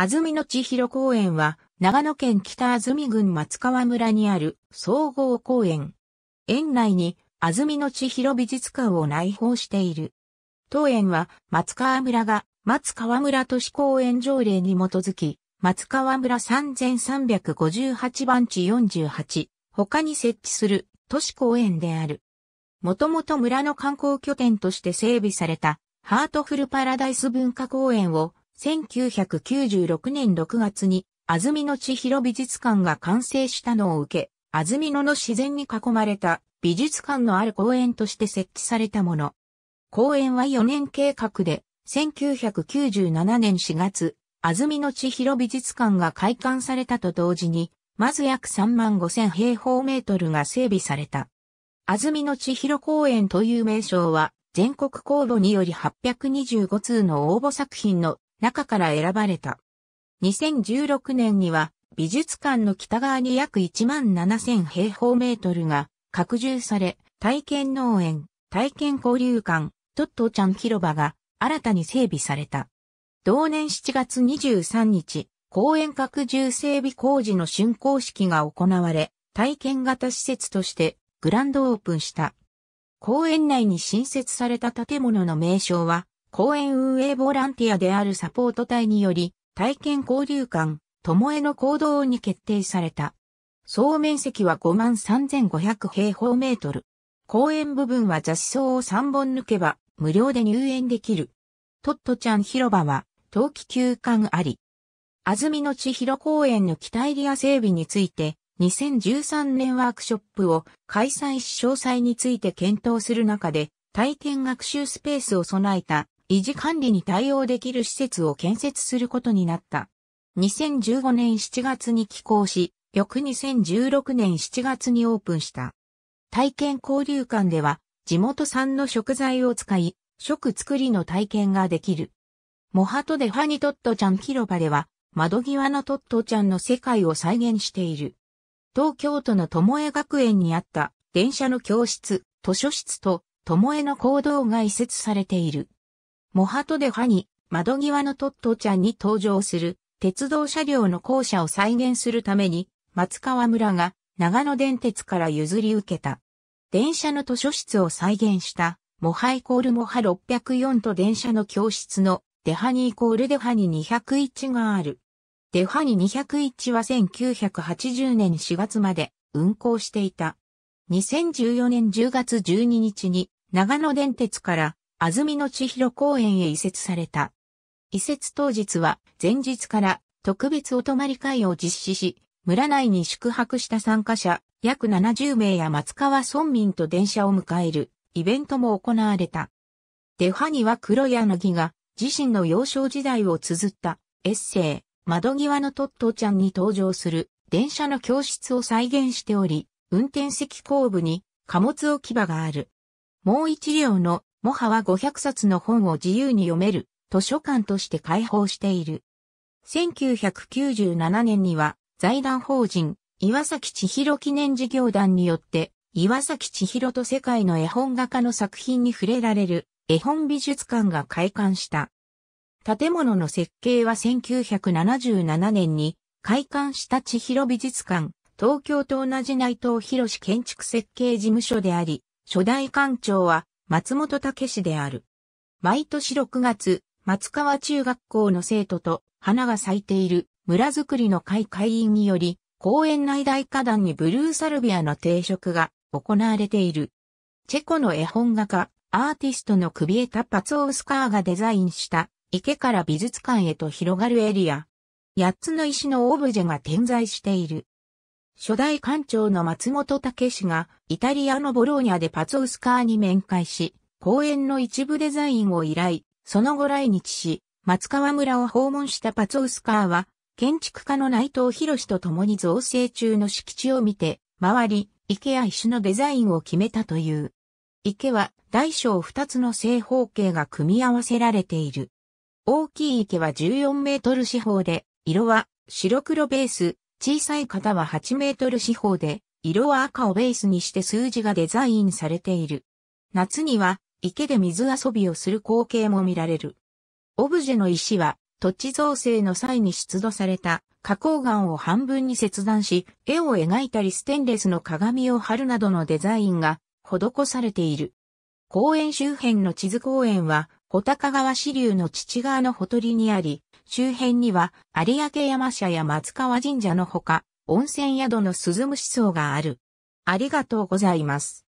安曇野千尋公園は、長野県北安曇郡松川村にある総合公園。園内に安曇野千尋美術館を内包している。当園は松川村が松川村都市公園条例に基づき、松川村3358番地48、他に設置する都市公園である。もともと村の観光拠点として整備されたハートフルパラダイス文化公園を1996年6月に、安曇野千尋美術館が完成したのを受け、安曇野の自然に囲まれた美術館のある公園として設置されたもの。公園は4年計画で、1997年4月、安曇野千尋美術館が開館されたと同時に、まず約3万5千平方メートルが整備された。安曇野千尋公園という名称は、全国公募により825通の応募作品の中から選ばれた。2016年には美術館の北側に約1万7000平方メートルが拡充され、体験農園、体験交流館、トットちゃん広場が新たに整備された。同年7月23日、公園拡充整備工事の竣工式が行われ、体験型施設としてグランドオープンした。公園内に新設された建物の名称は、公園運営ボランティアであるサポート隊により、体験交流館、友への行動に決定された。総面積は53,500平方メートル。公園部分は雑草を3本抜けば無料で入園できる。トットちゃん広場は冬季休館あり。安曇野千尋公園の北エリア整備について2013年ワークショップを開催し詳細について検討する中で体験学習スペースを備えた維持管理に対応できる施設を建設することになった。2015年7月に寄港し、翌2016年7月にオープンした。体験交流館では、地元産の食材を使い、食作りの体験ができる。モハトデファニトットちゃん広場では、窓際のトットちゃんの世界を再現している。東京都の江学園にあった電車の教室、図書室と江の行動が移設されている。モハトデハに窓際のトットちゃんに登場する鉄道車両の校舎を再現するために松川村が長野電鉄から譲り受けた。電車の図書室を再現したモハイコールモハ604と電車の教室のデハニイコールデハニ201がある。デハニ201は1980年4月まで運行していた。2014年10月12日に長野電鉄から安住の千尋公園へ移設された。移設当日は前日から特別お泊まり会を実施し、村内に宿泊した参加者約70名や松川村民と電車を迎えるイベントも行われた。デハニは黒柳が自身の幼少時代を綴ったエッセイ、窓際のトットちゃんに登場する電車の教室を再現しており、運転席後部に貨物置き場がある。もう一両のモハは500冊の本を自由に読める図書館として開放している。1997年には財団法人岩崎千尋記念事業団によって岩崎千尋と世界の絵本画家の作品に触れられる絵本美術館が開館した。建物の設計は1977年に開館した千尋美術館、東京と同じ内藤博建築設計事務所であり、初代館長は松本武氏である。毎年6月、松川中学校の生徒と花が咲いている村づくりの会会員により、公園内大花壇にブルーサルビアの定食が行われている。チェコの絵本画家、アーティストの首枝タッパツオウスカーがデザインした池から美術館へと広がるエリア。8つの石のオブジェが点在している。初代館長の松本武氏が、イタリアのボローニャでパツオスカーに面会し、公園の一部デザインを依頼、その後来日し、松川村を訪問したパツオスカーは、建築家の内藤博士と共に造成中の敷地を見て、周り、池や石のデザインを決めたという。池は大小2つの正方形が組み合わせられている。大きい池は14メートル四方で、色は白黒ベース、小さい型は8メートル四方で、色は赤をベースにして数字がデザインされている。夏には池で水遊びをする光景も見られる。オブジェの石は土地造成の際に出土された花崗岩を半分に切断し、絵を描いたりステンレスの鏡を貼るなどのデザインが施されている。公園周辺の地図公園は穂高川支流の父側のほとりにあり、周辺には有明山社や松川神社のほか、温泉宿の鈴虫層がある。ありがとうございます。